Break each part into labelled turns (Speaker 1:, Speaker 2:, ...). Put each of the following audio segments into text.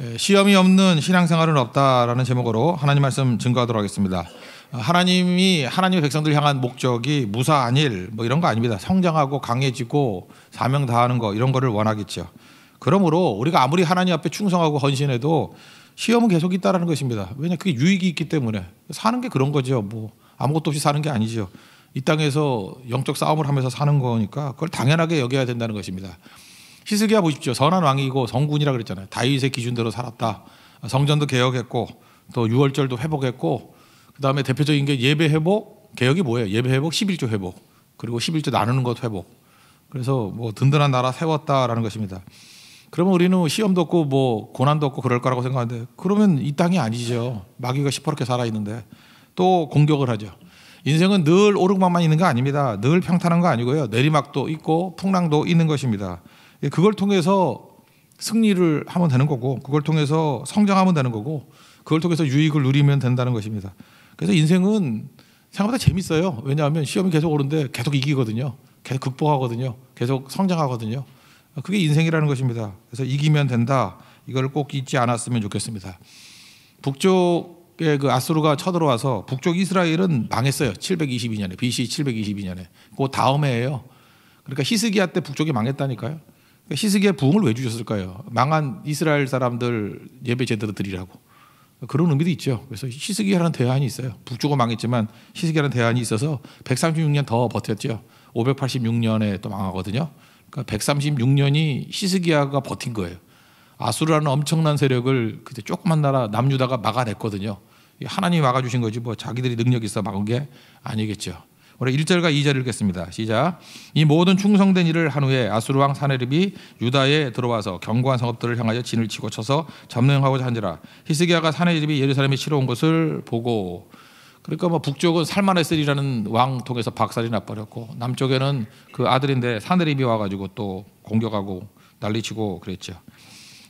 Speaker 1: 예, 시험이 없는 신앙생활은 없다라는 제목으로 하나님 말씀 증거하도록 하겠습니다. 하나님이 하나님의 백성들 향한 목적이 무사 안일 뭐 이런 거 아닙니다. 성장하고 강해지고 사명 다하는 거 이런 거를 원하겠죠. 그러므로 우리가 아무리 하나님 앞에 충성하고 헌신해도 시험은 계속 있다라는 것입니다. 왜냐 그게 유익이 있기 때문에 사는 게 그런 거죠. 뭐 아무것도 없이 사는 게 아니죠. 이 땅에서 영적 싸움을 하면서 사는 거니까 그걸 당연하게 여겨야 된다는 것입니다. 히스기야 보십시오. 선한 왕이고 성군이라 그랬잖아요. 다윗의 기준대로 살았다. 성전도 개혁했고 또 유월절도 회복했고 그다음에 대표적인 게 예배 회복, 개혁이 뭐예요? 예배 회복, 11조 회복. 그리고 11조 나누는 것 회복. 그래서 뭐 든든한 나라 세웠다라는 것입니다. 그러면 우리는 시험도 없고 뭐 고난도 없고 그럴 거라고 생각하는데 그러면 이 땅이 아니죠. 마귀가 시퍼렇게 살아 있는데 또 공격을 하죠. 인생은 늘 오르막만 있는 거 아닙니다. 늘 평탄한 거 아니고요. 내리막도 있고 풍랑도 있는 것입니다. 예, 그걸 통해서 승리를 하면 되는 거고 그걸 통해서 성장하면 되는 거고 그걸 통해서 유익을 누리면 된다는 것입니다. 그래서 인생은 생각보다 재밌어요. 왜냐하면 시험이 계속 오는데 계속 이기거든요. 계속 극복하거든요. 계속 성장하거든요. 그게 인생이라는 것입니다. 그래서 이기면 된다. 이걸 꼭 잊지 않았으면 좋겠습니다. 북쪽에 그 아수르가 쳐들어와서 북쪽 이스라엘은 망했어요. 722년에 BC 722년에 그 다음 해예요. 그러니까 히스기야 때 북쪽이 망했다니까요. 히스기야 그러니까 부흥을 왜 주셨을까요? 망한 이스라엘 사람들 예배 제대로 드리라고 그런 의미도 있죠. 그래서 히스기야라는 대안이 있어요. 북쪽은 망했지만 히스기야라는 대안이 있어서 136년 더 버텼죠. 586년에 또 망하거든요. 그러니까 136년이 히스기야가 버틴 거예요. 아수르라는 엄청난 세력을 그때 조그만 나라 남유다가 막아냈거든요. 하나님이 막아주신 거지 뭐 자기들이 능력 있어 막은 게 아니겠죠. 우리 1절과 2절 읽겠습니다. 시작. 이 모든 충성된 일을 한 후에 아수르 왕 사네립이 유다에 들어와서 견고한 성읍들을 향하여 진을 치고 쳐서 점령하고자 한지라. 히스기야가 사네립이 예루살렘에 치러 온 것을 보고 그러니까 뭐 북쪽은 살만했으리라는 왕 통해서 박살이 나버렸고 남쪽에는 그 아들인데 사네립이 와가지고 또 공격하고 난리치고 그랬죠.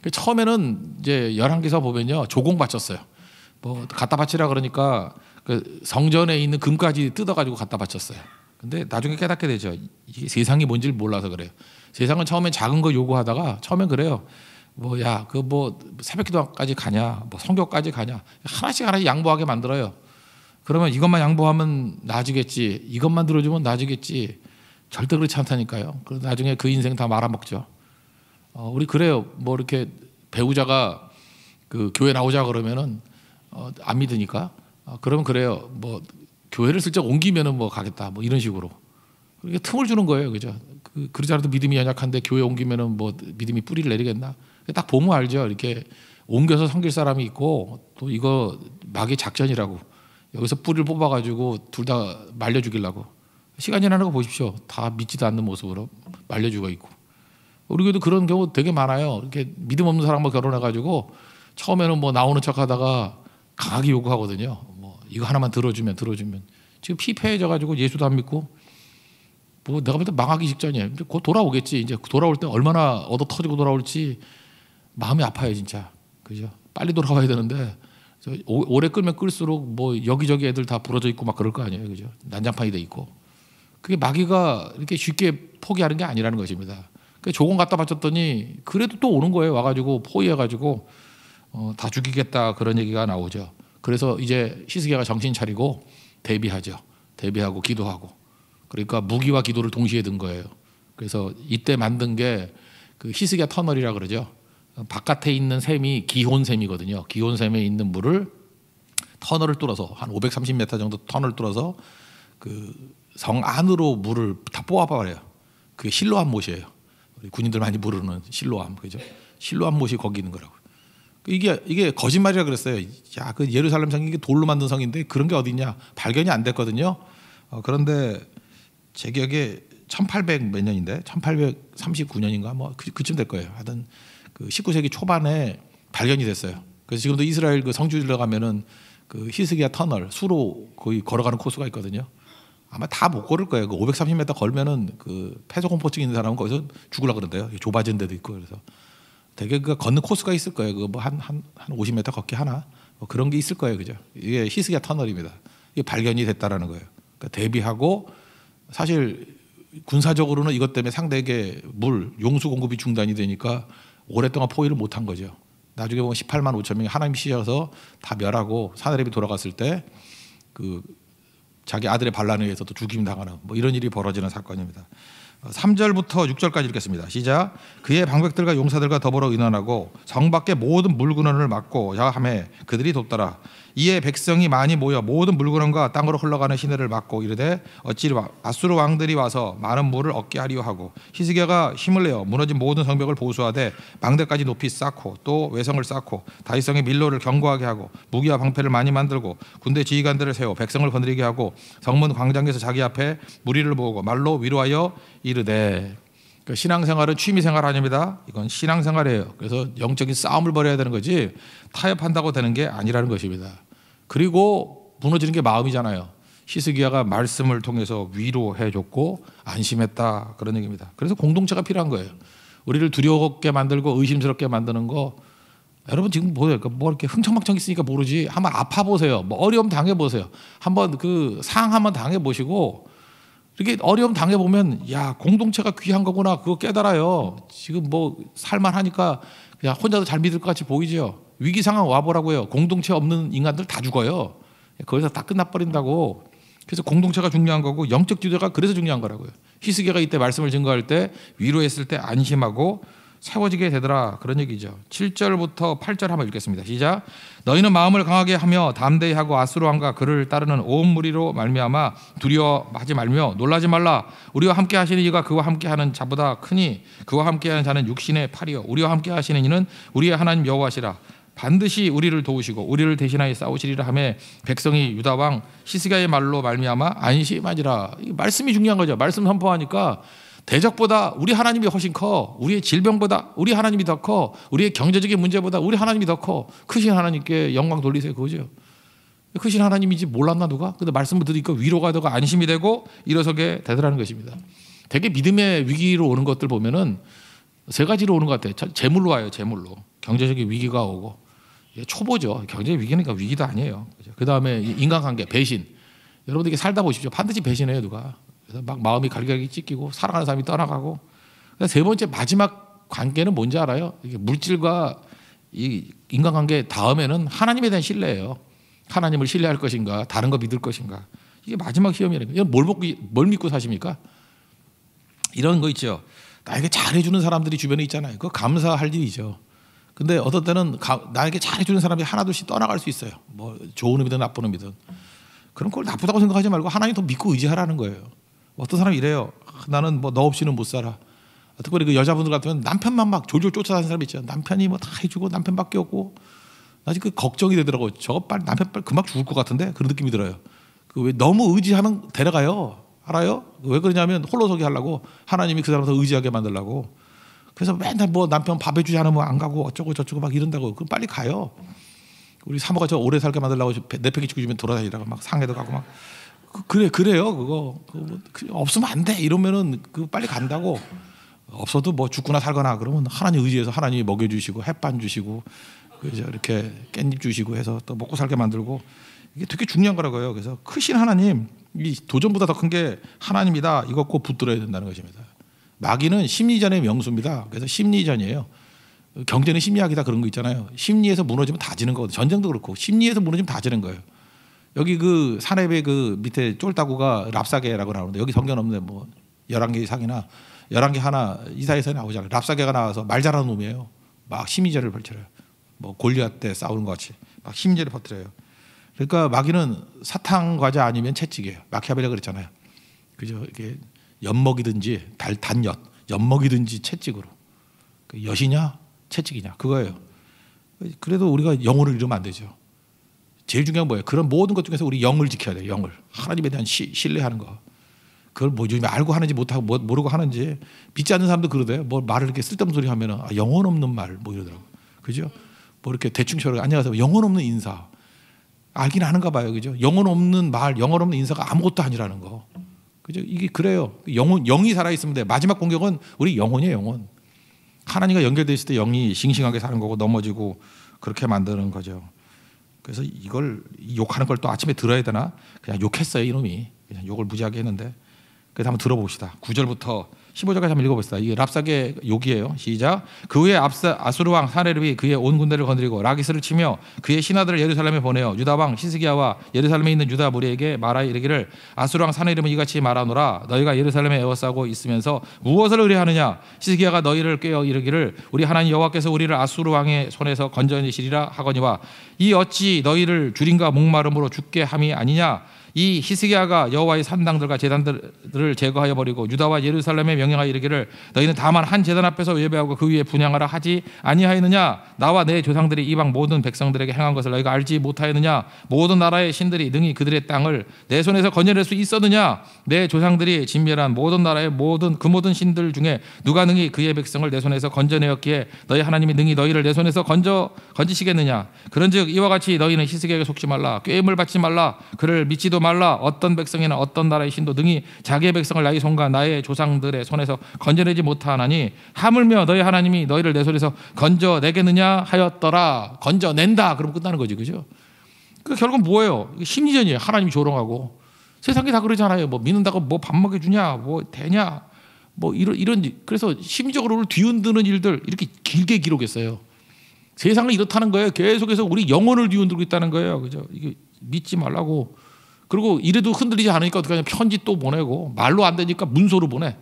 Speaker 1: 그 처음에는 이제 열한기사 보면요 조공 바쳤어요. 뭐 갖다 바치라 그러니까 그 성전에 있는 금까지 뜯어가지고 갖다 바쳤어요. 근데 나중에 깨닫게 되죠. 이게 세상이 뭔지를 몰라서 그래요. 세상은 처음엔 작은 거 요구하다가 처음엔 그래요. 뭐, 야, 그 뭐, 새벽 기도까지 가냐, 뭐, 성교까지 가냐. 하나씩 하나씩 양보하게 만들어요. 그러면 이것만 양보하면 나아지겠지. 이것만 들어주면 나아지겠지. 절대 그렇지 않다니까요. 그래서 나중에 그 인생 다 말아먹죠. 어, 우리 그래요. 뭐, 이렇게 배우자가 그 교회 나오자 그러면은 어, 안 믿으니까 어, 그러면 그래요. 뭐 교회를 슬쩍 옮기면은 뭐 가겠다. 뭐 이런 식으로. 그러니까 틈을 주는 거예요. 그죠? 그, 그러지 않아도 믿음이 연약한데 교회 옮기면은 뭐 믿음이 뿌리를 내리겠나? 딱 보면 알죠. 이렇게 옮겨서 섬길 사람이 있고 또 이거 마귀 작전이라고 여기서 뿌리를 뽑아가지고 둘 다 말려 죽이려고 시간 이나는거 보십시오. 다 믿지도 않는 모습으로 말려 죽어 있고 우리 교도 그런 경우 되게 많아요. 이렇게 믿음 없는 사람과 결혼해가지고 처음에는 뭐 나오는 척하다가 강하게 요구하거든요. 이거 하나만 들어주면 들어주면 지금 피폐해져 가지고 예수도 안 믿고 뭐 내가 볼 때 망하기 직전이야. 이제 곧 돌아오겠지. 이제 돌아올 때 얼마나 얻어 터지고 돌아올지 마음이 아파요 진짜. 그죠? 빨리 돌아와야 되는데 오래 끌면 끌수록 뭐 여기저기 애들 다 부러져 있고 막 그럴 거 아니에요, 그죠? 난장판이 돼 있고 그게 마귀가 이렇게 쉽게 포기하는 게 아니라는 것입니다. 그 그러니까 조건 갖다 바쳤더니 그래도 또 오는 거예요. 와가지고 포위해가지고 어, 다 죽이겠다 그런 얘기가 나오죠. 그래서 이제 히스기야가 정신 차리고 대비하죠. 대비하고 기도하고. 그러니까 무기와 기도를 동시에 든 거예요. 그래서 이때 만든 게그 히스기야 터널이라 그러죠. 바깥에 있는 샘이 기혼샘이거든요. 기혼샘에 있는 물을 터널을 뚫어서 한 530m 정도 터널을 뚫어서 그 성 안으로 물을 다 뽑아버려요. 그게 실로암못이에요. 우리 군인들 많이 부르는 실로암 그죠? 실로암못이 거기 있는 거라고 이게 이게 거짓말이라 그랬어요. 야, 그 예루살렘 성이 돌로 만든 성인데 그런 게 어딨냐? 발견이 안 됐거든요. 어, 그런데 제 기억에 1800 몇 년인데 1839년인가 뭐 그, 그쯤 될 거예요. 하여튼 그 19세기 초반에 발견이 됐어요. 그래서 지금도 이스라엘 그 성주일러 가면은 그 히스기야 터널 수로 거의 걸어가는 코스가 있거든요. 아마 다 못 걸을 거예요. 그 530m 걸면은 그 폐소공포증 있는 사람은 거기서 죽으려 그런대요. 좁아진 데도 있고 그래서 되게 그 걷는 코스가 있을 거예요. 그 뭐 한 한 한 50m 걷기 하나 뭐 그런 게 있을 거예요, 그죠? 이게 히스기야 터널입니다. 이게 발견이 됐다라는 거예요. 그러니까 대비하고 사실 군사적으로는 이것 때문에 상대에게 물 용수 공급이 중단이 되니까 오랫동안 포위를 못한 거죠. 나중에 보면 18만 5천 명이 하나님 씨셔서다 멸하고 사내립이 돌아갔을 때 그 자기 아들의 반란에 의해서 또 죽임 당하는 뭐 이런 일이 벌어지는 사건입니다. 3절부터 6절까지 읽겠습니다. 시작. 그의 방백들과 용사들과 더불어 의논하고 성 밖에 모든 물근원을 막고 야함에 그들이 돕더라. 이에 백성이 많이 모여 모든 물구름과 땅으로 흘러가는 시내를 막고 이르되 어찌 아수르 왕들이 와서 많은 물을 얻게 하리오 하고 히스기야가 힘을 내어 무너진 모든 성벽을 보수하되 방대까지 높이 쌓고 또 외성을 쌓고 다윗성의 밀로를 견고하게 하고 무기와 방패를 많이 만들고 군대 지휘관들을 세워 백성을 거느리게 하고 성문 광장에서 자기 앞에 무리를 모으고 말로 위로하여 이르되 그러니까 신앙생활은 취미생활 아닙니다. 이건 신앙생활이에요. 그래서 영적인 싸움을 벌여야 되는 거지 타협한다고 되는 게 아니라는 것입니다. 그리고 무너지는 게 마음이잖아요. 히스기야가 말씀을 통해서 위로해 줬고 안심했다 그런 얘기입니다. 그래서 공동체가 필요한 거예요. 우리를 두려웠게 만들고 의심스럽게 만드는 거 여러분 지금 보세요. 그러니까 뭐 이렇게 흥청망청 있으니까 모르지. 한번 아파 보세요. 뭐 어려움 당해 보세요. 한번 그 상 한번 당해 보시고 이렇게 어려움 당해보면, 야, 공동체가 귀한 거구나. 그거 깨달아요. 지금 뭐 살만하니까 그냥 혼자도 잘 믿을 것 같이 보이죠. 위기 상황 와보라고요. 공동체 없는 인간들 다 죽어요. 거기서 다 끝나버린다고. 그래서 공동체가 중요한 거고 영적 지도가 그래서 중요한 거라고요. 히스기가 이때 말씀을 증거할 때 위로했을 때 안심하고 세워지게 되더라 그런 얘기죠. 7절부터 8절 한번 읽겠습니다. 시작. 너희는 마음을 강하게 하며 담대히 하고 아수로왕과 그를 따르는 온 무리로 말미암아 두려워하지 말며 놀라지 말라. 우리와 함께 하시는 이가 그와 함께 하는 자보다 크니 그와 함께 하는 자는 육신의 팔이요 우리와 함께 하시는 이는 우리의 하나님 여호와시라. 반드시 우리를 도우시고 우리를 대신하여 싸우시리라 하매 백성이 유다 왕시스가의 말로 말미암아 안심하지라. 이 말씀이 중요한 거죠. 말씀 선포하니까 대적보다 우리 하나님이 훨씬 커. 우리의 질병보다 우리 하나님이 더 커. 우리의 경제적인 문제보다 우리 하나님이 더 커. 크신 하나님께 영광 돌리세요. 그거죠. 크신 하나님인지 몰랐나 누가? 근데 말씀을 들으니까 위로가 되고 안심이 되고 일어서게 되더라는 것입니다. 되게 믿음의 위기로 오는 것들 보면은 세 가지로 오는 것 같아요. 재물로 와요, 재물로. 경제적인 위기가 오고 초보죠. 경제 위기니까 위기도 아니에요. 그 다음에 인간관계, 배신. 여러분들 이게 살다 보십시오. 반드시 배신해요, 누가. 그래서 막 마음이 갈기갈기 찢기고 사랑하는 사람이 떠나가고 세 번째 마지막 관계는 뭔지 알아요? 이게 물질과 이 인간관계 다음에는 하나님에 대한 신뢰예요. 하나님을 신뢰할 것인가, 다른 거 믿을 것인가. 이게 마지막 시험이라는 거예요. 뭘 먹고 뭘 믿고 사십니까? 이런 거 있죠. 나에게 잘해주는 사람들이 주변에 있잖아요. 그거 감사할 일이죠. 근데 어떤 때는 가, 나에게 잘해주는 사람이 하나둘씩 떠나갈 수 있어요. 뭐 좋은 의미든 나쁜 의미든. 그럼 걸 나쁘다고 생각하지 말고 하나님 더 믿고 의지하라는 거예요. 어떤 사람이 이래요. 나는 뭐 너 없이는 못 살아. 특별히 그 여자분들 같으면 남편만 막 졸졸 쫓아다니는 사람 있죠. 남편이 뭐 다 해주고 남편밖에 없고. 아직 그 걱정이 되더라고 저거 빨리 남편 빨리 금방 죽을 것 같은데 그런 느낌이 들어요. 그 왜 너무 의지하는 데려가요. 알아요? 왜 그러냐면 홀로 서기 하려고 하나님이 그 사람을 의지하게 만들라고. 그래서 맨날 뭐 남편 밥 해주지 않으면 안 가고 어쩌고 저쩌고 막 이런다고. 그럼 빨리 가요. 우리 사모가 저 오래 살게 만들라고 내팽개 치고 주면 돌아다니라고 막 상해도 가고 막 그, 그래 그래요 그거 뭐, 그 없으면 안 돼 이러면은 그 빨리 간다고 없어도 뭐 죽거나 살거나 그러면 하나님 의지해서 하나님이 먹여주시고 햇반 주시고 그래서 이렇게 깻잎 주시고 해서 또 먹고 살게 만들고 이게 되게 중요한 거라고요. 그래서 크신 하나님 이 도전보다 더 큰 게 하나님이다. 이거 꼭 붙들어야 된다는 것입니다. 마귀는 심리전의 명수입니다. 그래서 심리전이에요. 경제는 심리학이다 그런 거 있잖아요. 심리에서 무너지면 다 지는 거거든요. 전쟁도 그렇고 심리에서 무너지면 다 지는 거예요. 여기 그 산업의 그 밑에 쫄따구가 랍사계라고 나오는데 여기 성견 없는데 뭐 열한 개 이상이나 열한 개 하나 이사에서 나오잖아요. 랍사계가 나와서 말 잘하는 놈이에요. 막 심의자를 펼쳐요. 뭐 골리앗 때 싸우는 것 같이 막 심의자를 퍼뜨려요. 그러니까 마귀는 사탕 과자 아니면 채찍이에요. 마키아벨라 그랬잖아요. 그죠? 이게 엿먹이든지 달 단엿, 엿먹이든지 채찍으로. 그 엿이냐 채찍이냐 그거예요. 그래도 우리가 영어를 잃으면 안 되죠. 제일 중요한 뭐예요? 그런 모든 것 중에서 우리 영을 지켜야 돼요. 영을. 하나님에 대한 시, 신뢰하는 거. 그걸 뭐 요즘에 알고 하는지 못하고 뭐 모르고 하는지 믿지 않는 사람도 그러대요. 뭐 말을 이렇게 쓸데없는 소리 하면은 아, 영혼 없는 말 뭐 이러더라고. 그죠? 뭐 이렇게 대충 저러 안녕하세요. 영혼 없는 인사. 알긴 하는가 봐요. 그죠? 영혼 없는 말, 영혼 없는 인사가 아무것도 아니라는 거. 그죠? 이게 그래요. 영혼 영이 살아 있으면 돼. 마지막 공격은 우리 영혼이에요, 영혼. 하나님과 연결돼 있을 때 영이 싱싱하게 사는 거고 넘어지고 그렇게 만드는 거죠. 그래서 이걸 욕하는 걸 또 아침에 들어야 되나? 그냥 욕했어요, 이놈이. 그냥 욕을 무지하게 했는데. 그래서 한번 들어봅시다. 9절부터 15절까지 한번 읽어봅시다. 이게 랍삭의 욕이에요. 시작. 그 후에 아수르 왕 사레르비 그의 온 군대를 건드리고 라기스를 치며 그의 신하들을 예루살렘에 보내어 유다 왕 시스기야와 예루살렘에 있는 유다 무리에게 말하 이르기를 아수르 왕 사레르비 이같이 말하노라 너희가 예루살렘에 에워싸고 있으면서 무엇을 의뢰하느냐 시스기야가 너희를 깨어 이르기를 우리 하나님 여호와께서 우리를 아수르 왕의 손에서 건져내시리라 하거니와 이 어찌 너희를 줄인가 목마름으로 죽게 함이 아니냐 이 히스기야가 여호와의 산당들과 제단들을 제거하여 버리고 유다와 예루살렘에 명령하여 이르기를 너희는 다만 한 제단 앞에서 예배하고 그 위에 분양하라 하지 아니하였느냐 나와 내 조상들이 이방 모든 백성들에게 행한 것을 너희가 알지 못하였느냐 모든 나라의 신들이 능히 그들의 땅을 내 손에서 건져낼 수 있었느냐 내 조상들이 진멸한 모든 나라의 모든 그 모든 신들 중에 누가 능히 그의 백성을 내 손에서 건져내었기에 너희 하나님이 능히 너희를 내 손에서 건져 건지시겠느냐 그런즉 이와 같이 너희는 히스기야에게 속지 말라 꾀임을 받지 말라 그를 믿지도 말라 말라 어떤 백성이나 어떤 나라의 신도 등이 자기의 백성을 나의 손과 나의 조상들의 손에서 건져내지 못하나니 하물며 너희 하나님이 너희를 내 손에서 건져내겠느냐 하였더라 건져낸다 그럼 끝나는 거지 그죠? 그 결국 뭐예요? 심리전이에요 하나님이 조롱하고 세상이 다 그러잖아요 뭐 믿는다고 뭐 밥 먹여주냐 뭐 되냐 뭐 이런 이런 그래서 심적으로 뒤흔드는 일들 이렇게 길게 기록했어요 세상은 이렇다는 거예요 계속해서 우리 영혼을 뒤흔들고 있다는 거예요 그죠? 이게 믿지 말라고 그리고 이래도 흔들리지 않으니까 어떻게 하냐 편지 또 보내고 말로 안 되니까 문서로 보내.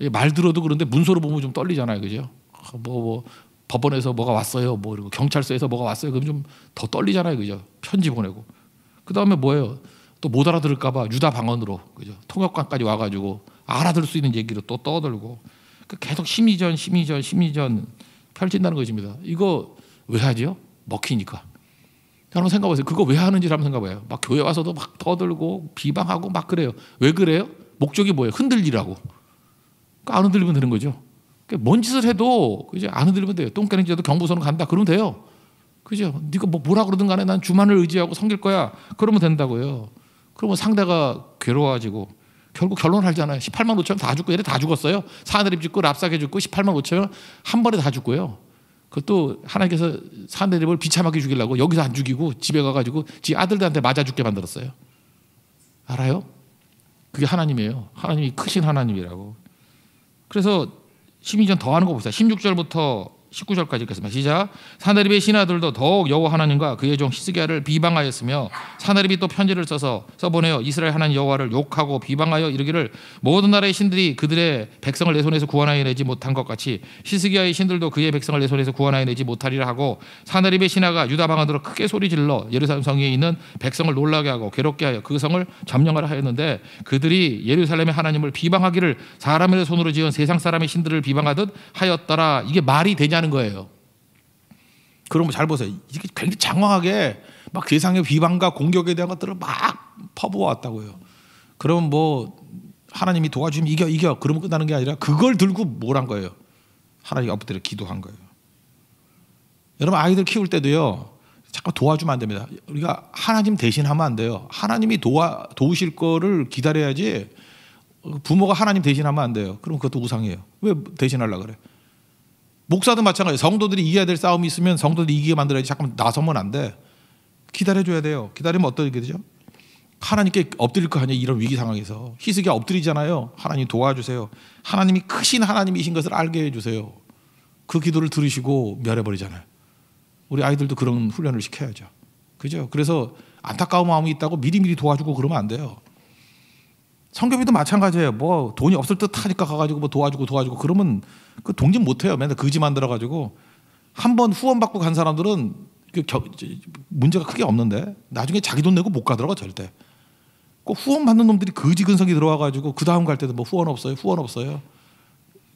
Speaker 1: 예, 말 들어도 그런데 문서로 보면 좀 떨리잖아요, 그죠? 아, 뭐, 뭐 법원에서 뭐가 왔어요, 뭐 이러고 경찰서에서 뭐가 왔어요, 그럼 좀 더 떨리잖아요, 그죠? 편지 보내고 그 다음에 뭐예요? 또 못 알아들을까봐 유다 방언으로 그죠? 통역관까지 와가지고 알아들 수 있는 얘기로 또 떠들고 그 계속 심의전심의전심의전 펼친다는 것입니다. 이거 왜 하지요? 먹히니까. 여러분 생각해보세요. 그거 왜 하는지를 한번 생각해봐요. 막 교회 와서도 막 떠들고 비방하고 막 그래요. 왜 그래요? 목적이 뭐예요? 흔들리라고. 그러니까 안 흔들리면 되는 거죠. 그러니까 뭔 짓을 해도 이제 안 흔들리면 돼요. 똥 깨는 짓도 경부선 간다. 그러면 돼요. 그죠? 네가 뭐 뭐라 그러든 간에 난 주만을 의지하고 섬길 거야. 그러면 된다고요. 그러면 상대가 괴로워지고 결국 결론을 알잖아요 18만 5천 다 죽고 얘네 다 죽었어요. 사드립 죽고 랍싸게 죽고 18만 5천 한 번에 다 죽고요. 그것도 하나님께서 사내립을 비참하게 죽이려고 여기서 안 죽이고 집에 가가지고 지 아들들한테 맞아 죽게 만들었어요. 알아요? 그게 하나님이에요. 하나님이 크신 하나님이라고. 그래서 1 2전더 하는 거 보세요. 16절부터 19절까지 읽겠습니다. 시작. 사나립의 신하들도 더욱 여호와 하나님과 그의 종 히스기야를 비방하였으며 사나립이 또 편지를 써서 써보내어 이스라엘 하나님 여호와를 욕하고 비방하여 이르기를 모든 나라의 신들이 그들의 백성을 내 손에서 구원하여 내지 못한 것 같이 히스기야의 신들도 그의 백성을 내 손에서 구원하여 내지 못하리라 하고 사나립의 신하가 유다 방언으로 크게 소리질러 예루살렘 성에 있는 백성을 놀라게 하고 괴롭게 하여 그 성을 점령하라 하였는데 그들이 예루살렘의 하나님을 비방하기를 사람의 손으로 지은 세상 사람의 신들을 비방하듯 하였더라. 이게 말이 되냐 된다는 거예요. 그럼 잘 보세요. 이게 굉장히 장황하게 막 세상의 비방과 공격에 대한 것들을 막 퍼부어 왔다고요. 그러면 뭐 하나님이 도와주면 이겨 이겨 그러면 끝나는 게 아니라 그걸 들고 뭘 한 거예요. 하나님 아버지 기도한 거예요. 여러분 아이들 키울 때도요. 잠깐 도와주면 안 됩니다. 우리가 하나님 대신하면 안 돼요. 하나님이 도와 도우실 거를 기다려야지 부모가 하나님 대신하면 안 돼요. 그럼 그것도 우상이에요. 왜 대신하려 그래? 목사도 마찬가지. 예요 성도들이 이겨야 될 싸움이 있으면 성도들이 이기게 만들어야지. 잠깐만 나서면 안 돼. 기다려줘야 돼요. 기다리면 어떻게 되죠? 하나님께 엎드릴 거 아니에요. 이런 위기 상황에서 희석이 엎드리잖아요. 하나님 도와주세요. 하나님이 크신 하나님이신 것을 알게 해주세요. 그 기도를 들으시고 멸해버리잖아요. 우리 아이들도 그런 훈련을 시켜야죠. 그죠? 그래서 안타까운 마음이 있다고 미리미리 도와주고 그러면 안 돼요. 성교비도 마찬가지예요. 뭐 돈이 없을 듯 하니까 가가지고 뭐 도와주고 도와주고 그러면 그 동진 못해요. 맨날 거지 만들어가지고 한 번 후원받고 간 사람들은 그 겨, 문제가 크게 없는데 나중에 자기 돈 내고 못 가더라고 절대. 꼭 후원 받는 놈들이 거지 근성이 들어와가지고 그 다음 갈 때도 뭐 후원 없어요, 후원 없어요.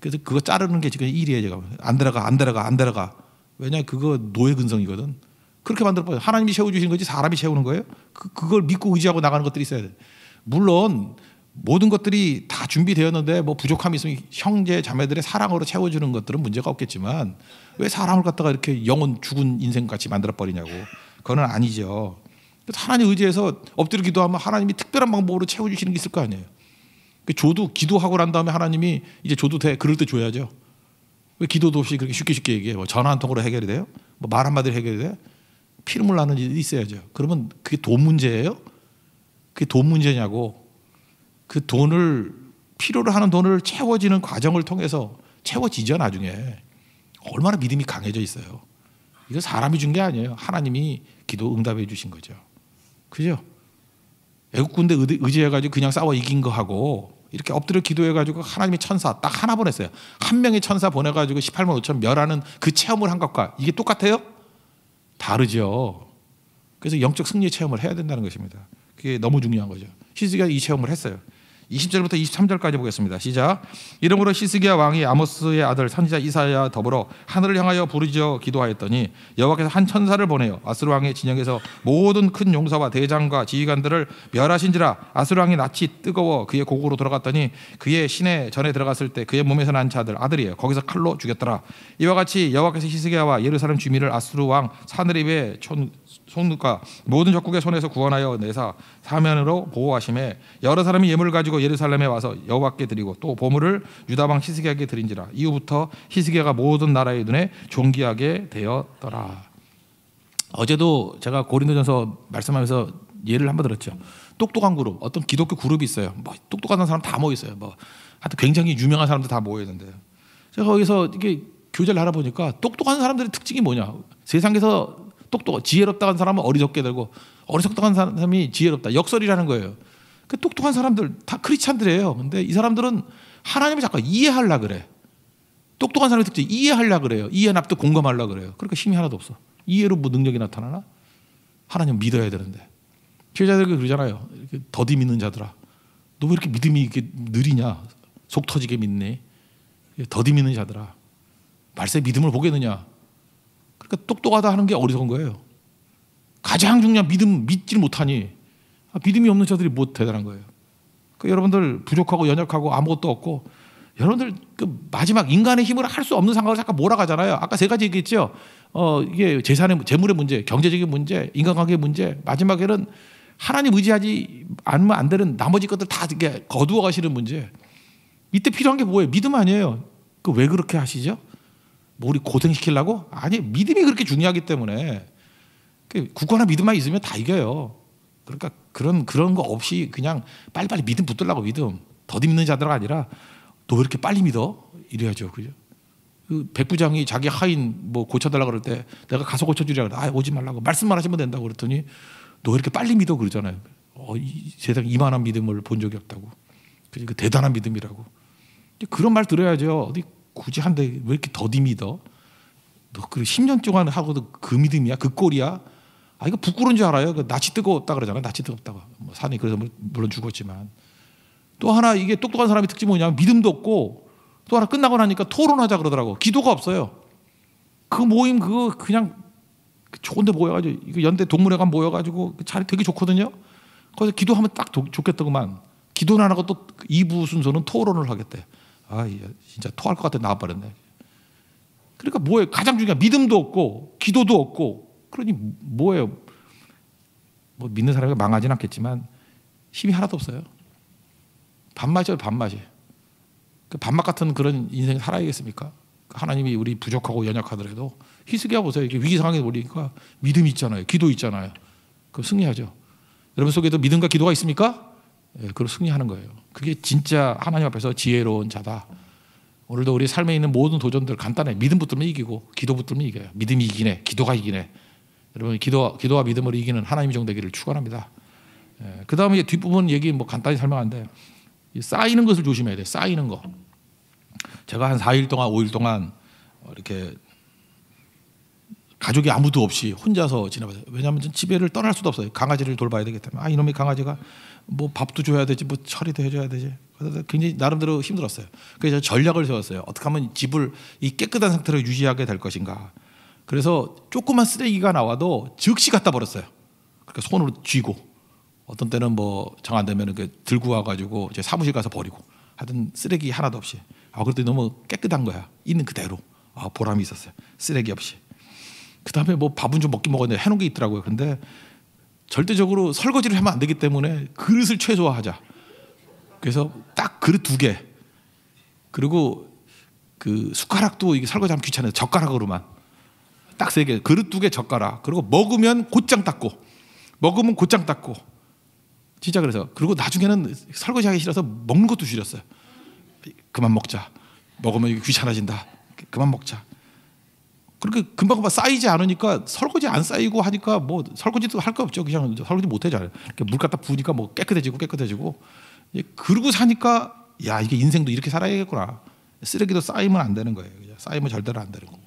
Speaker 1: 그래서 그거 자르는 게 지금 일이에요. 제가 안들어가안들어가안들어가 왜냐 그거 노예 근성이거든. 그렇게 만들어봐요. 하나님이 세워주신 거지 사람이 세우는 거예요. 그, 그걸 믿고 의지하고 나가는 것들이 있어야 돼. 물론 모든 것들이 다 준비되었는데 뭐 부족함이 있으면 형제 자매들의 사랑으로 채워주는 것들은 문제가 없겠지만 왜 사람을 갖다가 이렇게 영혼 죽은 인생 같이 만들어 버리냐고 그건 아니죠. 하나님 의지해서 엎드려 기도하면 하나님이 특별한 방법으로 채워주시는 게 있을 거 아니에요. 그 조도 기도하고 난 다음에 하나님이 이제 조도 돼 그럴 때 줘야죠. 왜 기도도 없이 그렇게 쉽게 쉽게 얘기해? 뭐 전화 한 통으로 해결이 돼요? 뭐 말 한마디로 해결이 돼 피눈물 나는 일이 있어야죠. 그러면 그게 돈 문제예요? 그게 돈 문제냐고 그 돈을 필요로 하는 돈을 채워지는 과정을 통해서 채워지죠 나중에 얼마나 믿음이 강해져 있어요. 이거 사람이 준 게 아니에요. 하나님이 기도 응답해 주신 거죠. 그죠? 애국 군대 의지해가지고 그냥 싸워 이긴 거 하고 이렇게 엎드려 기도해가지고 하나님이 천사 딱 하나 보냈어요. 한 명의 천사 보내가지고 18만 5천 멸하는 그 체험을 한 것과 이게 똑같아요? 다르죠. 그래서 영적 승리 체험을 해야 된다는 것입니다. 그게 너무 중요한 거죠. 시즈가 이 체험을 했어요. 20절부터 23절까지 보겠습니다. 시작. 이름으로 시스기야 왕이 아모스의 아들 선지자 이사야 더불어 하늘을 향하여 부르짖어 기도하였더니 여호와께서 한 천사를 보내어 아스르 왕의 진영에서 모든 큰 용사와 대장과 지휘관들을 멸하신지라 아스르 왕이 낯이 뜨거워 그의 고국로 돌아갔더니 그의 신에 전에 들어갔을 때 그의 몸에서 난 자들 아들이에요. 거기서 칼로 죽였더라. 이와 같이 여호와께서 시스기야와 예루살렘 주민을 아스르 왕 사느립의 손과 그러니까 모든 적국의 손에서 구원하여 내사 사면으로 보호하심에 여러 사람이 예물을 가지고 예루살렘에 와서 여호와께 드리고 또 보물을 유다 방 히스기야에게 드린지라 이후부터 히스기야가 모든 나라의 눈에 존귀하게 되었더라. 어제도 제가 고린도전서 말씀하면서 예를 한번 들었죠. 똑똑한 그룹, 어떤 기독교 그룹이 있어요. 뭐 똑똑한 사람 다 모여 있어요. 뭐 하여튼 굉장히 유명한 사람들 다 모여 있는데 제가 거기서 이게 교제를 알아보니까 똑똑한 사람들의 특징이 뭐냐? 세상에서 똑똑 지혜롭다는 사람은 어리석게 되고 어리석다는 사람이 지혜롭다 역설이라는 거예요. 그 똑똑한 사람들 다 크리스찬들이에요. 근데 이 사람들은 하나님을 자꾸 이해하려 그래. 똑똑한 사람의 특징 이해하려 그래요. 이해 납득 공감하려 그래요. 그러니까 힘이 하나도 없어. 이해로 뭐 능력이 나타나나? 하나님 믿어야 되는데. 제자들 그러잖아요. 이렇게 더디 믿는 자들아. 너 왜 이렇게 믿음이 이렇게 느리냐? 속 터지게 믿네. 더디 믿는 자들아. 말세 믿음을 보겠느냐? 그러니까 똑똑하다 하는 게 어리석은 거예요. 가장 중요한 믿음 믿질 못하니 아, 믿음이 없는 저들이 뭐 대단한 거예요. 그러니까 여러분들 부족하고 연약하고 아무것도 없고 여러분들 그 마지막 인간의 힘으로 할수 없는 상황을 잠깐 몰아가잖아요. 아까 세 가지 얘기했죠. 어, 이게 재산의 재물의 문제, 경제적인 문제, 인간관계 문제, 마지막에는 하나님 의지하지 않으면 안 되는 나머지 것들 다 거두어 가시는 문제. 이때 필요한 게 뭐예요? 믿음 아니에요. 그 왜 그렇게 하시죠? 뭐 우리 고생시키려고? 아니, 믿음이 그렇게 중요하기 때문에 그 국가나 믿음만 있으면 다 이겨요. 그러니까 그런 그런 거 없이 그냥 빨리빨리 믿음 붙들라고 믿음. 더디 믿는 자들 아니라 너 왜 이렇게 빨리 믿어? 이래야죠. 그죠? 그 백부장이 자기 하인 뭐 고쳐달라 그럴 때 내가 가서 고쳐주려고아 오지 말라고 말씀만 하시면 된다고 그랬더니 너 왜 이렇게 빨리 믿어 그러잖아요. 어, 이 세상 이만한 믿음을 본 적이 없다고. 그 대단한 믿음이라고. 그런 말 들어야죠. 어디 굳이 한데 왜 이렇게 더디 믿어? 너 그래 10년 동안 하고도 그 믿음이야? 그 꼴이야? 아 이거 부끄러운 줄 알아요. 그 낯이 뜨거웠다 그러잖아. 낯이 뜨겁다고. 뭐 산이 그래서 뭐 물론 죽었지만 또 하나 이게 똑똑한 사람의 특징이 뭐냐면 믿음도 없고 또 하나 끝나고 나니까 토론하자 그러더라고. 기도가 없어요. 그 모임 그거 그냥 좋은데 모여가지고 이거 연대 동물회관 모여가지고 그 자리 되게 좋거든요. 거기서 기도하면 딱 좋겠다고만. 기도는 하고 또 2부 순서는 토론을 하겠대. 아, 진짜 토할 것 같아 나와버렸네. 그러니까 뭐예요? 가장 중요한 믿음도 없고 기도도 없고 그러니 뭐예요? 뭐 믿는 사람이 망하진 않겠지만 힘이 하나도 없어요. 반맛이요 밥맛이. 그 밥맛 같은 그런 인생 살아야겠습니까? 하나님이 우리 부족하고 연약하더라도 희숙이야 보세요. 이게 위기 상황에 몰리니까 믿음이 있잖아요. 기도 있잖아요. 그럼 승리하죠. 여러분 속에도 믿음과 기도가 있습니까? 예, 그걸 승리하는 거예요. 그게 진짜 하나님 앞에서 지혜로운 자다. 오늘도 우리 삶에 있는 모든 도전들 간단해. 믿음 붙으면 이기고 기도 붙으면 이겨요. 믿음이 이기네. 기도가 이기네. 여러분 기도 기도와 믿음으로 이기는 하나님의 종되기를 축원합니다. 예, 그 다음에 뒷부분 얘기 뭐 간단히 설명한데 쌓이는 것을 조심해야 돼. 쌓이는 거. 제가 한 4일 동안 5일 동안 이렇게 가족이 아무도 없이 혼자서 지나봐요. 왜냐하면 집에를 떠날 수도 없어요. 강아지를 돌봐야 되겠다문아 이놈의 강아지가 뭐 밥도 줘야 되지 뭐 처리도 해줘야 되지. 그래서 굉장히 나름대로 힘들었어요. 그래서 전략을 세웠어요. 어떻게 하면 집을 이 깨끗한 상태로 유지하게 될 것인가. 그래서 조그만 쓰레기가 나와도 즉시 갖다 버렸어요. 그러니 손으로 쥐고 어떤 때는 뭐정안 되면 그 들고 와가지고 제 사무실 가서 버리고 하여튼 쓰레기 하나도 없이. 아그랬더 너무 깨끗한 거야. 있는 그대로. 아 보람이 있었어요. 쓰레기 없이. 그 다음에 뭐 밥은 좀 먹긴 먹었는데 해놓은 게 있더라고요. 근데 절대적으로 설거지를 하면 안 되기 때문에 그릇을 최소화하자. 그래서 딱 그릇 두 개. 그리고 그 숟가락도 이게 설거지하면 귀찮아요. 젓가락으로만. 딱 세 개. 그릇 두 개, 젓가락. 그리고 먹으면 곧장 닦고. 먹으면 곧장 닦고. 진짜 그래서. 그리고 나중에는 설거지하기 싫어서 먹는 것도 줄였어요. 그만 먹자. 먹으면 귀찮아진다. 그만 먹자. 그렇게 금방금방 쌓이지 않으니까 설거지 안 쌓이고 하니까 뭐 설거지도 할 거 없죠. 그냥 설거지 못 해잖아요. 물 갖다 부으니까 뭐 깨끗해지고 깨끗해지고 그러고 사니까 야 이게 인생도 이렇게 살아야겠구나. 쓰레기도 쌓이면 안 되는 거예요. 쌓이면 절대로 안 되는 거고.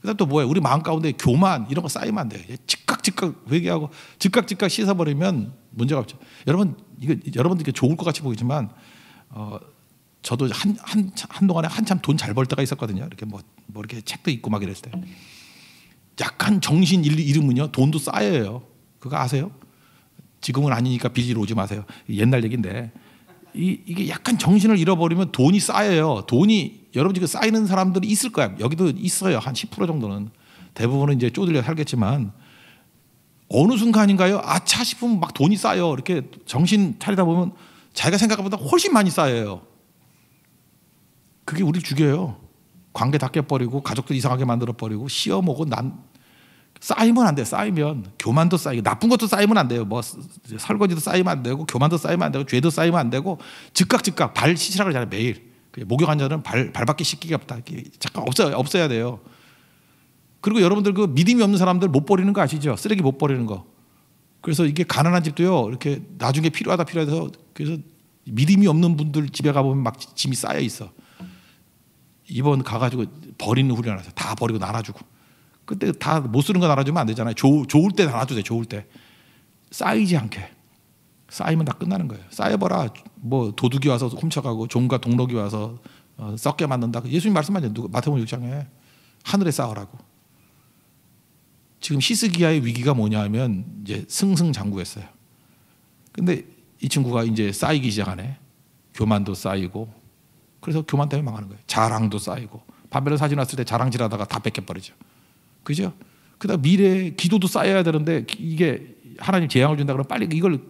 Speaker 1: 그다음 또 뭐예요? 우리 마음 가운데 교만 이런 거 쌓이면 안 돼요. 즉각 즉각 회개하고 즉각 즉각 씻어버리면 문제가 없죠. 여러분 이거 여러분들께 좋을 것 같이 보이지만 어, 저도 한, 한, 한동안에 한참 돈 잘 벌 때가 있었거든요. 이렇게 뭐, 뭐 이렇게 책도 읽고막 이랬을 때. 약간 정신 이름은요, 돈도 쌓여요. 그거 아세요? 지금은 아니니까 빌리러 오지 마세요. 옛날 얘기인데. 이, 이게 약간 정신을 잃어버리면 돈이 쌓여요. 돈이, 여러분 지금 쌓이는 사람들이 있을 거야. 여기도 있어요. 한 10% 정도는. 대부분은 이제 쪼들려 살겠지만 어느 순간인가요? 아차 싶으면 막 돈이 쌓여. 이렇게 정신 차리다 보면 자기가 생각보다 훨씬 많이 쌓여요. 그게 우리 죽여요. 관계 닦여버리고 가족들 이상하게 만들어 버리고 시험오고 난 쌓이면 안 돼. 쌓이면 교만도 쌓이고 나쁜 것도 쌓이면 안 돼요. 뭐 설거지도 쌓이면 안 되고 교만도 쌓이면 안 되고 죄도 쌓이면 안 되고 즉각 즉각 발 씻으라 그러잖아요. 매일. 목욕한 자는 발 발밖에 씻기가 없다. 잠깐 없어 없어야 돼요. 그리고 여러분들 그 믿음이 없는 사람들 못 버리는 거 아시죠? 쓰레기 못 버리는 거. 그래서 이게 가난한 집도요. 이렇게 나중에 필요하다 필요해서 그래서 믿음이 없는 분들 집에 가 보면 막 짐이 쌓여 있어. 이번 가가지고 버리는 훈련하세요. 다 버리고 날아주고 그때 다 못 쓰는 거날아주면안 되잖아요. 좋, 좋을 때날아주세요 좋을 때. 쌓이지 않게. 쌓이면 다 끝나는 거예요. 쌓여봐라. 뭐 도둑이 와서 훔쳐가고 종과 동록이 와서 어, 썩게 만든다. 예수님 말씀하죠. 누가 마태복음 6장에 하늘에 쌓으라고. 지금 시스기야의 위기가 뭐냐면 하 이제 승승장구했어요. 근데 이 친구가 이제 쌓이기 시작하네. 교만도 쌓이고 그래서 교만 때문에 망하는 거예요. 자랑도 쌓이고 바벨론 사진 왔을 때 자랑질하다가 다 뺏겨버리죠. 그죠? 그다음 미래 기도도 쌓여야 되는데 이게 하나님 재앙을 준다 그러면 빨리 이걸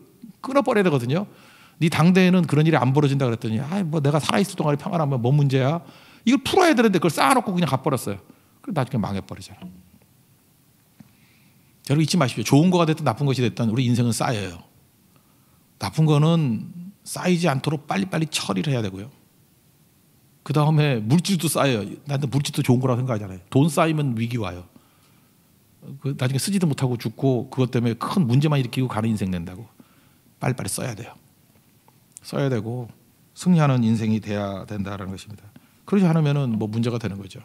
Speaker 1: 끊어버려야 되거든요. 네 당대에는 그런 일이 안 벌어진다 그랬더니 아뭐 내가 살아있을 동안에 평안하면 뭔 문제야? 이걸 풀어야 되는데 그걸 쌓아놓고 그냥 갚버렸어요. 그럼 나중에 망해버리잖아. 여러분 잊지 마십시오. 좋은 거가 됐든 나쁜 것이 됐든 우리 인생은 쌓여요. 나쁜 거는 쌓이지 않도록 빨리빨리 처리를 해야 되고요. 그 다음에 물질도 쌓여요. 나한 물질도 좋은 거라고 생각하잖아요. 돈 쌓이면 위기 와요. 그 나중에 쓰지도 못하고 죽고 그것 때문에 큰 문제만 일으키고 가는 인생 된다고. 빨리빨리 써야 돼요. 써야 되고 승리하는 인생이 돼야 된다라는 것입니다. 그러지 않으면은 뭐 문제가 되는 거죠.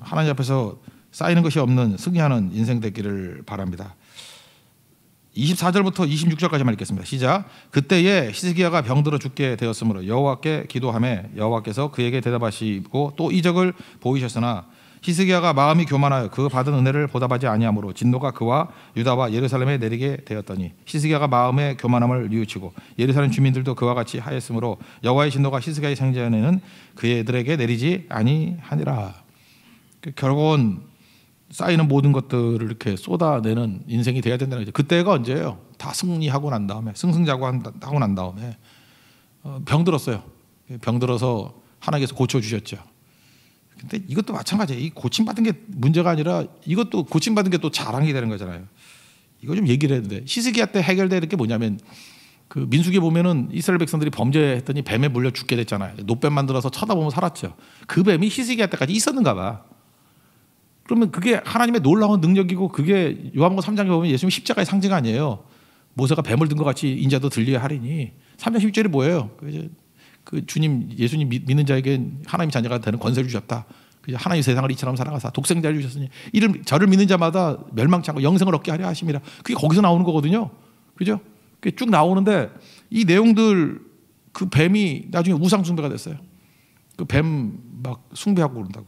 Speaker 1: 하나님 앞에서 쌓이는 것이 없는 승리하는 인생 되기를 바랍니다. 24절부터 26절까지만 읽겠습니다. 시작. 그때에 히스기야가 병들어 죽게 되었으므로 여호와께 기도함에 여호와께서 그에게 대답하시고 또 이적을 보이셨으나 히스기야가 마음이 교만하여 그 받은 은혜를 보답하지 아니하므로 진노가 그와 유다와 예루살렘에 내리게 되었더니 히스기야가 마음의 교만함을 뉘우치고 예루살렘 주민들도 그와 같이 하였으므로 여호와의 진노가 히스기야의 생전에는 그들에게 내리지 아니하니라. 그 결국은 쌓이는 모든 것들을 이렇게 쏟아내는 인생이 돼야 된다는 거죠. 그때가 언제예요? 다 승리하고 난 다음에 승승장구하고 난 다음에 어, 병들었어요. 병들어서 하나님께서 고쳐 주셨죠. 근데 이것도 마찬가지예요. 이 고침 받은 게 문제가 아니라 이것도 고침 받은 게 또 자랑이 되는 거잖아요. 이거 좀 얘기를 해야 데 시스기야 때 해결될 게 뭐냐면 그 민수기 보면은 이스라엘 백성들이 범죄했더니 뱀에 물려 죽게 됐잖아요. 노뱀 만들어서 쳐다보면 살았죠. 그 뱀이 히스기야 때까지 있었는가 봐. 그러면 그게 하나님의 놀라운 능력이고 그게 요한복음 3장에 보면 예수님 십자가의 상징 아니에요. 모세가 뱀을 든 것 같이 인자도 들리게 하리니 3장 11절이 뭐예요? 그 주님 예수님 믿는 자에게 하나님 자녀가 되는 권세를 주셨다. 하나님 세상을 이처럼 살아가사 독생자를 주셨으니 이를 저를 믿는 자마다 멸망치 않고 영생을 얻게 하려 하심이라. 그게 거기서 나오는 거거든요. 그죠? 그게 쭉 나오는데 이 내용들 그 뱀이 나중에 우상 숭배가 됐어요. 그 뱀 막 숭배하고 그런다고.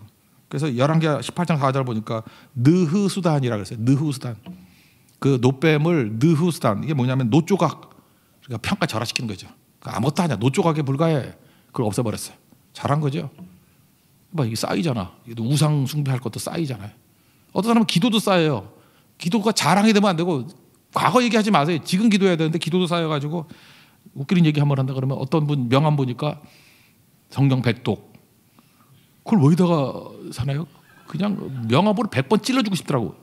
Speaker 1: 그래서 11개 18장 4절 보니까 느흐수단이라고 랬어요 느흐수단. 그 노뱀을 느흐수단. 이게 뭐냐면 노조각. 그러니까 평가 절하시키는 거죠. 그러니까 아무것도 아니야. 노조각에 불과해. 그걸 없애버렸어요. 잘한 거죠. 막 이게 쌓이잖아. 우상 숭배할 것도 쌓이잖아요. 어떤 사람은 기도도 쌓여요. 기도가 자랑이 되면 안 되고 과거 얘기하지 마세요. 지금 기도해야 되는데 기도도 쌓여가지고 웃기는 얘기 한번 한다 그러면 어떤 분 명함 보니까 성경 백독 그걸 어디다가 사나요? 그냥 명함으로 100번 찔러주고 싶더라고.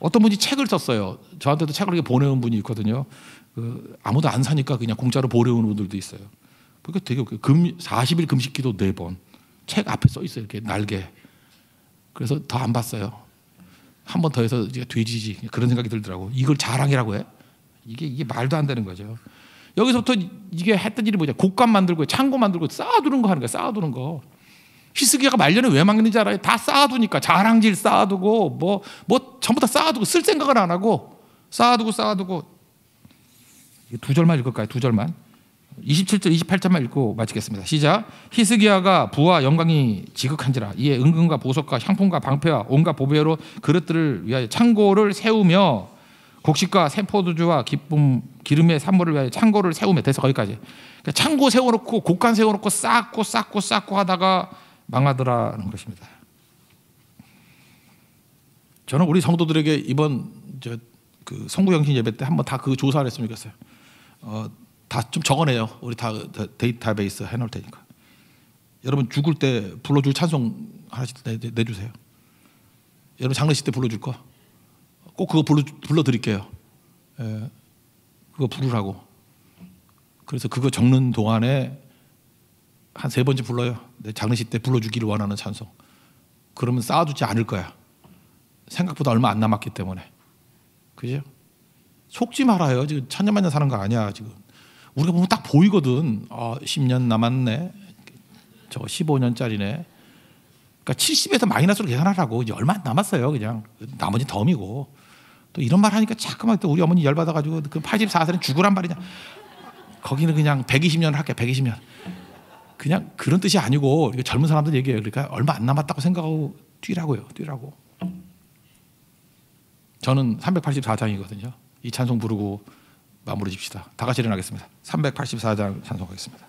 Speaker 1: 어떤 분이 책을 썼어요. 저한테도 책을 보내온 분이 있거든요. 그 아무도 안 사니까 그냥 공짜로 보내온 분들도 있어요. 그게 되게 웃겨요. 금, 40일 금식 기도 4번. 책 앞에 써 있어요. 이렇게 날개. 그래서 더 안 봤어요. 한 번 더 해서 이제 돼지지. 그런 생각이 들더라고. 이걸 자랑이라고 해? 이게, 이게 말도 안 되는 거죠. 여기서부터 이게 했던 일이 뭐냐. 곡감 만들고, 창고 만들고, 쌓아두는 거 하는 거야. 쌓아두는 거. 히스기야가 말년에 왜 막는지 알아요? 다 쌓아두니까 자랑질 쌓아두고 뭐뭐 뭐 전부 다 쌓아두고 쓸 생각을 안 하고 쌓아두고 쌓아두고 두 절만 읽을까요? 두 절만 27절 28절만 읽고 마치겠습니다. 시작 히스기야가 부와 영광이 지극한지라 이에 은근과 보석과 향품과 방패와 온갖 보배로 그릇들을 위하여 창고를 세우며 곡식과 세포두주와 기쁨 기름의 산물을 위하여 창고를 세우며 돼서 거기까지 그 창고 세워놓고 곡간 세워놓고 쌓고 쌓고 쌓고 하다가 망하더라는 것입니다. 저는 우리 성도들에게 이번 저그 성구영신 예배 때 한번 다 그 조사를 했으면 좋겠어요. 어, 다 좀 적어내요. 우리 다 데이터베이스 해놓을 테니까. 여러분 죽을 때 불러줄 찬송 하나씩 내, 주세요 여러분 장례식 때 불러줄 거. 꼭 그거 불러, 불러드릴게요. 에, 예, 그거 부르라고. 그래서 그거 적는 동안에 한세 번째 불러요. 내 장례식 때 불러주기를 원하는 찬송. 그러면 쌓아두지 않을 거야. 생각보다 얼마 안 남았기 때문에. 그죠? 속지 말아요. 지금 천년만년 사는 거 아니야. 지금 우리가 보면 딱 보이거든. 어, 아, 10년 남았네. 저 15년짜리네. 그러니까 70에서 마이너스로 계산하라고 이제 얼마 안 남았어요. 그냥 나머지 덤이고 또 이런 말 하니까 자꾸만 또 우리 어머니 열 받아가지고 그8 4살은 죽으란 말이냐. 거기는 그냥 120년 할게. 120년. 그냥 그런 뜻이 아니고 젊은 사람들 얘기해요. 그러니까 얼마 안 남았다고 생각하고 뛰라고요. 뛰라고. 저는 384장이거든요. 이 찬송 부르고 마무리 집시다. 다 같이 일어나겠습니다. 384장 찬송하겠습니다.